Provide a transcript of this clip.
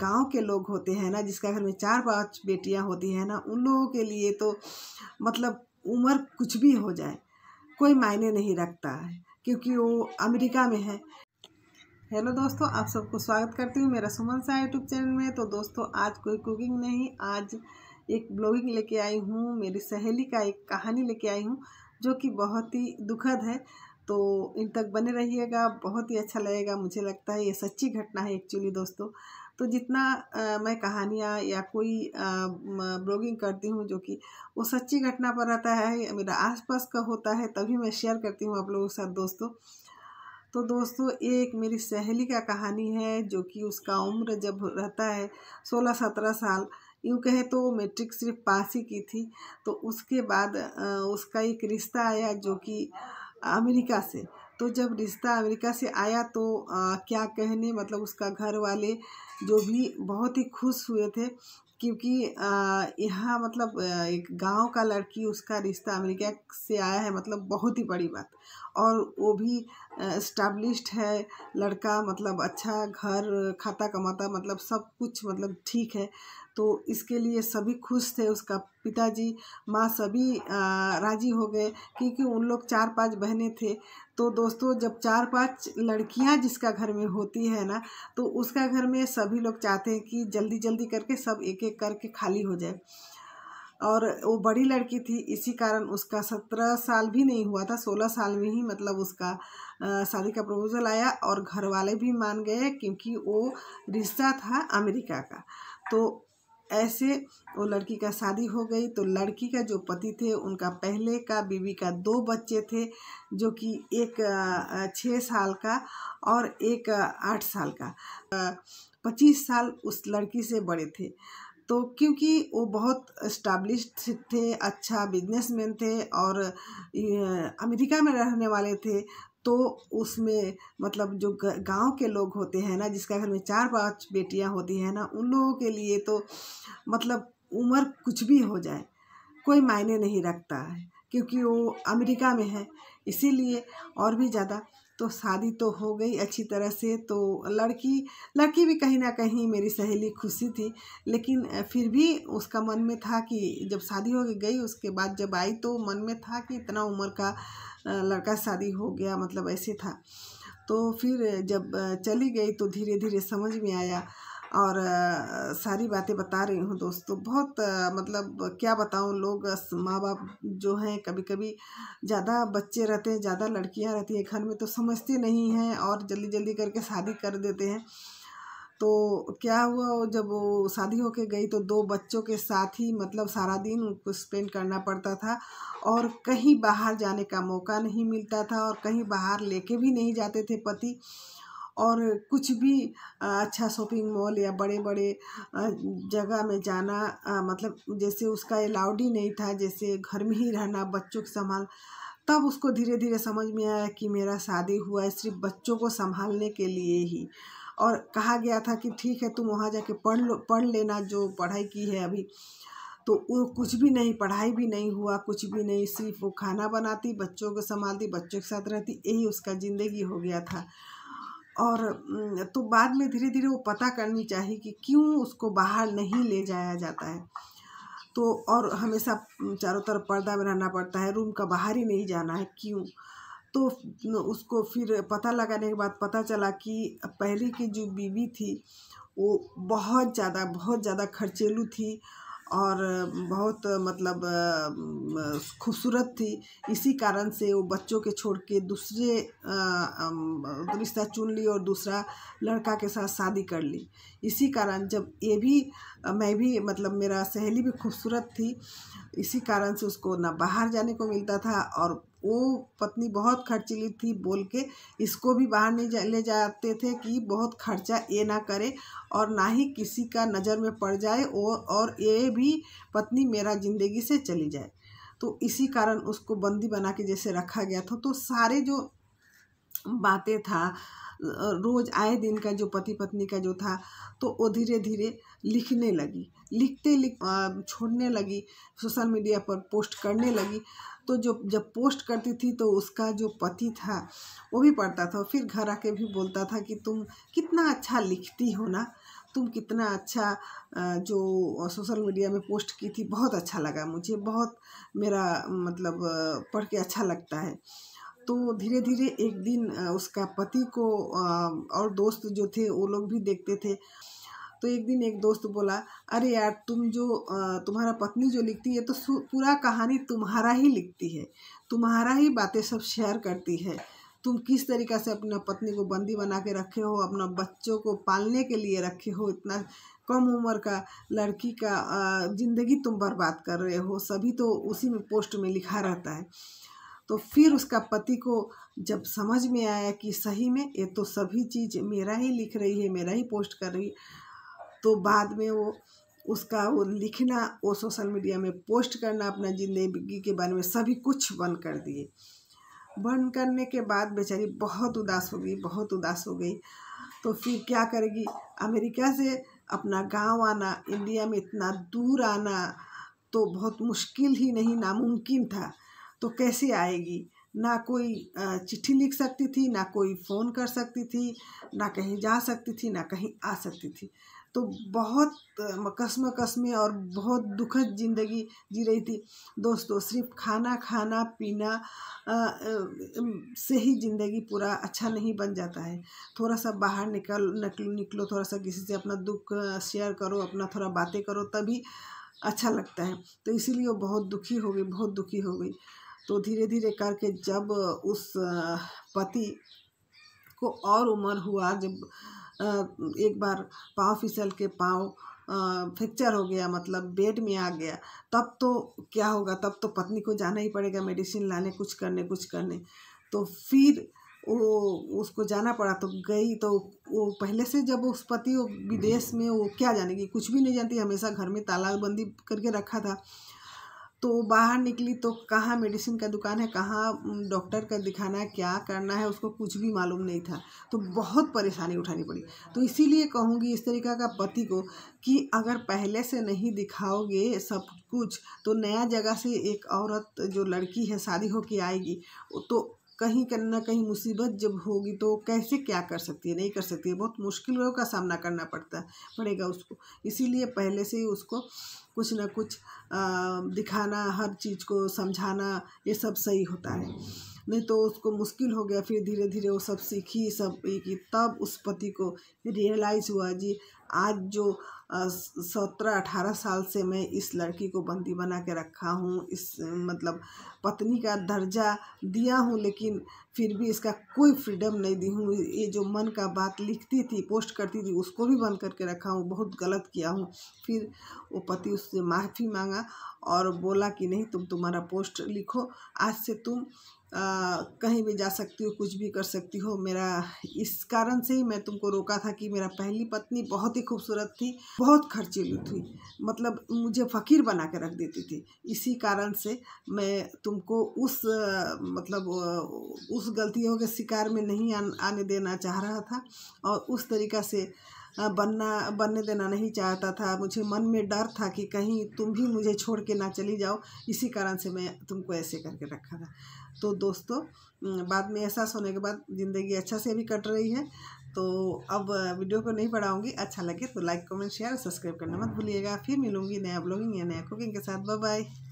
गांव के लोग होते हैं ना जिसका घर में चार पांच बेटियां होती हैं ना उन लोगों के लिए तो मतलब उम्र कुछ भी हो जाए कोई मायने नहीं रखता है क्योंकि वो अमेरिका में है हेलो दोस्तों आप सबको स्वागत करती हूँ मेरा सुमन शाह यूट्यूब चैनल में तो दोस्तों आज कोई कुकिंग नहीं आज एक ब्लॉगिंग लेके आई हूँ मेरी सहेली का एक कहानी लेके आई हूँ जो कि बहुत ही दुखद है तो इन तक बने रहिएगा बहुत ही अच्छा लगेगा मुझे लगता है ये सच्ची घटना है एक्चुअली दोस्तों तो जितना आ, मैं कहानियाँ या कोई ब्लॉगिंग करती हूँ जो कि वो सच्ची घटना पर रहता है मेरा आसपास का होता है तभी मैं शेयर करती हूँ आप लोगों के साथ दोस्तों तो दोस्तों एक मेरी सहेली का कहानी है जो कि उसका उम्र जब रहता है सोलह सत्रह साल यूँ कहे तो मेट्रिक सिर्फ पास ही की थी तो उसके बाद उसका एक रिश्ता आया जो कि अमेरिका से तो जब रिश्ता अमेरिका से आया तो आ, क्या कहने मतलब उसका घर वाले जो भी बहुत ही खुश हुए थे क्योंकि यहाँ मतलब एक गांव का लड़की उसका रिश्ता अमेरिका से आया है मतलब बहुत ही बड़ी बात और वो भी इस्टबलिश्ड है लड़का मतलब अच्छा घर खाता कमाता मतलब सब कुछ मतलब ठीक है तो इसके लिए सभी खुश थे उसका पिताजी माँ सभी राज़ी हो गए क्योंकि उन लोग चार पांच बहनें थे तो दोस्तों जब चार पांच लड़कियाँ जिसका घर में होती है ना तो उसका घर में सभी लोग चाहते हैं कि जल्दी जल्दी करके सब एक एक करके खाली हो जाए और वो बड़ी लड़की थी इसी कारण उसका सत्रह साल भी नहीं हुआ था सोलह साल में ही मतलब उसका शादी का प्रपोज़ल आया और घर वाले भी मान गए क्योंकि वो रिश्ता था अमेरिका का तो ऐसे वो लड़की का शादी हो गई तो लड़की का जो पति थे उनका पहले का बीवी का दो बच्चे थे जो कि एक छः साल का और एक आठ साल का पच्चीस साल उस लड़की से बड़े थे तो क्योंकि वो बहुत इस्टाब्लिश थे अच्छा बिजनेसमैन थे और अमेरिका में रहने वाले थे तो उसमें मतलब जो गांव के लोग होते हैं ना जिसका घर में चार पांच बेटियां होती हैं ना उन लोगों के लिए तो मतलब उम्र कुछ भी हो जाए कोई मायने नहीं रखता है क्योंकि वो अमेरिका में है इसीलिए और भी ज़्यादा तो शादी तो हो गई अच्छी तरह से तो लड़की लड़की भी कहीं ना कहीं मेरी सहेली खुशी थी लेकिन फिर भी उसका मन में था कि जब शादी हो गई उसके बाद जब आई तो मन में था कि इतना उम्र का लड़का शादी हो गया मतलब ऐसे था तो फिर जब चली गई तो धीरे धीरे समझ में आया और सारी बातें बता रही हूँ दोस्तों बहुत मतलब क्या बताऊँ लोग माँ बाप जो हैं कभी कभी ज़्यादा बच्चे रहते हैं ज़्यादा लड़कियाँ रहती हैं घर में तो समझते नहीं हैं और जल्दी जल्दी करके शादी कर देते हैं तो क्या हुआ वो जब वो शादी होके गई तो दो बच्चों के साथ ही मतलब सारा दिन उनको स्पेंड करना पड़ता था और कहीं बाहर जाने का मौका नहीं मिलता था और कहीं बाहर लेके भी नहीं जाते थे पति और कुछ भी अच्छा शॉपिंग मॉल या बड़े बड़े जगह में जाना मतलब जैसे उसका अलाउड ही नहीं था जैसे घर में ही रहना बच्चों को संभाल तब उसको धीरे धीरे समझ में आया कि मेरा शादी हुआ है सिर्फ बच्चों को संभालने के लिए ही और कहा गया था कि ठीक है तुम वहाँ जाके पढ़ लो पढ़ लेना जो पढ़ाई की है अभी तो वो कुछ भी नहीं पढ़ाई भी नहीं हुआ कुछ भी नहीं सिर्फ वो खाना बनाती बच्चों को संभालती बच्चों के साथ रहती यही उसका ज़िंदगी हो गया था और तो बाद में धीरे धीरे वो पता करनी चाहिए कि क्यों उसको बाहर नहीं ले जाया जाता है तो और हमेशा चारों तरफ पर्दा में रहना पड़ता है रूम का बाहर ही नहीं जाना है क्यों तो उसको फिर पता लगाने के बाद पता चला कि पहले की जो बीवी थी वो बहुत ज़्यादा बहुत ज़्यादा खर्चेलू थी और बहुत मतलब खूबसूरत थी इसी कारण से वो बच्चों के छोड़ के दूसरे रिश्ता चुन ली और दूसरा लड़का के साथ शादी कर ली इसी कारण जब ये भी मैं भी मतलब मेरा सहेली भी खूबसूरत थी इसी कारण से उसको ना बाहर जाने को मिलता था और वो पत्नी बहुत खर्चीली थी बोल के इसको भी बाहर नहीं ले जाते थे कि बहुत खर्चा ये ना करे और ना ही किसी का नज़र में पड़ जाए और और ये भी पत्नी मेरा ज़िंदगी से चली जाए तो इसी कारण उसको बंदी बना के जैसे रखा गया था तो सारे जो बातें था रोज़ आए दिन का जो पति पत्नी का जो था तो वो धीरे धीरे लिखने लगी लिखते लिख छोड़ने लगी सोशल मीडिया पर पोस्ट करने लगी तो जो जब पोस्ट करती थी तो उसका जो पति था वो भी पढ़ता था फिर घर आके भी बोलता था कि तुम कितना अच्छा लिखती हो ना तुम कितना अच्छा जो सोशल मीडिया में पोस्ट की थी बहुत अच्छा लगा मुझे बहुत मेरा मतलब पढ़ के अच्छा लगता है तो धीरे धीरे एक दिन उसका पति को और दोस्त जो थे वो लोग भी देखते थे तो एक दिन एक दोस्त बोला अरे यार तुम जो तुम्हारा पत्नी जो लिखती है तो पूरा कहानी तुम्हारा ही लिखती है तुम्हारा ही बातें सब शेयर करती है तुम किस तरीका से अपना पत्नी को बंदी बना के रखे हो अपना बच्चों को पालने के लिए रखे हो इतना कम उम्र का लड़की का ज़िंदगी तुम बर्बाद कर रहे हो सभी तो उसी में पोस्ट में लिखा रहता है तो फिर उसका पति को जब समझ में आया कि सही में ये तो सभी चीज़ मेरा ही लिख रही है मेरा ही पोस्ट कर रही है तो बाद में वो उसका वो लिखना वो सोशल मीडिया में पोस्ट करना अपना ज़िंदगी के बारे में सभी कुछ बंद कर दिए बंद करने के बाद बेचारी बहुत उदास हो गई बहुत उदास हो गई तो फिर क्या करेगी अमेरिका से अपना गांव आना इंडिया में इतना दूर आना तो बहुत मुश्किल ही नहीं नामुमकिन था तो कैसे आएगी ना कोई चिट्ठी लिख सकती थी ना कोई फ़ोन कर सकती थी ना कहीं जा सकती थी ना कहीं आ सकती थी तो बहुत कसम कसमें और बहुत दुखद ज़िंदगी जी रही थी दोस्तों सिर्फ खाना खाना पीना आ, आ, से ही ज़िंदगी पूरा अच्छा नहीं बन जाता है थोड़ा सा बाहर निकल निकलो निकलो थोड़ा सा किसी से अपना दुख शेयर करो अपना थोड़ा बातें करो तभी अच्छा लगता है तो इसीलिए वो बहुत दुखी हो गई बहुत दुखी हो गई तो धीरे धीरे करके जब उस पति को और उम्र हुआ जब एक बार पाँव फिसल के पाँव फ्रैक्चर हो गया मतलब बेड में आ गया तब तो क्या होगा तब तो पत्नी को जाना ही पड़ेगा मेडिसिन लाने कुछ करने कुछ करने तो फिर वो उसको जाना पड़ा तो गई तो वो पहले से जब उस पति वो विदेश में वो क्या जानेगी कुछ भी नहीं जानती हमेशा घर में तालाबंदी करके रखा था तो बाहर निकली तो कहाँ मेडिसिन का दुकान है कहाँ डॉक्टर का दिखाना है क्या करना है उसको कुछ भी मालूम नहीं था तो बहुत परेशानी उठानी पड़ी तो इसीलिए कहूँगी इस तरीका का पति को कि अगर पहले से नहीं दिखाओगे सब कुछ तो नया जगह से एक औरत जो लड़की है शादी होके आएगी तो कहीं कहीं ना कहीं मुसीबत जब होगी तो कैसे क्या कर सकती है नहीं कर सकती है बहुत मुश्किलों का सामना करना पड़ता पड़ेगा उसको इसीलिए पहले से ही उसको कुछ ना कुछ आ, दिखाना हर चीज़ को समझाना ये सब सही होता है नहीं तो उसको मुश्किल हो गया फिर धीरे धीरे वो सब सीखी सब की तब उस पति को रियलाइज़ हुआ जी आज जो सत्रह अठारह साल से मैं इस लड़की को बंदी बना के रखा हूँ इस मतलब पत्नी का दर्जा दिया हूँ लेकिन फिर भी इसका कोई फ्रीडम नहीं दी हूँ ये जो मन का बात लिखती थी पोस्ट करती थी उसको भी बंद करके रखा हूँ बहुत गलत किया हूँ फिर वो पति उससे माफ़ी मांगा और बोला कि नहीं तुम तुम्हारा पोस्ट लिखो आज से तुम आ, कहीं भी जा सकती हो कुछ भी कर सकती हो मेरा इस कारण से ही मैं तुमको रोका था कि मेरा पहली पत्नी बहुत बहुत ही खूबसूरत थी बहुत खर्चीली थी मतलब मुझे फ़कीर बना के रख देती थी इसी कारण से मैं तुमको उस मतलब उस गलतियों के शिकार में नहीं आने देना चाह रहा था और उस तरीक़ा से बनना बनने देना नहीं चाहता था मुझे मन में डर था कि कहीं तुम भी मुझे छोड़ के ना चली जाओ इसी कारण से मैं तुमको ऐसे करके रखा था तो दोस्तों बाद में एहसास होने के बाद ज़िंदगी अच्छा से भी कट रही है तो अब वीडियो को नहीं बढ़ाऊंगी अच्छा लगे तो लाइक कमेंट शेयर सब्सक्राइब करना मत भूलिएगा फिर मिलूंगी नया ब्लॉगिंग या नया कुकिंग के साथ बाय बाय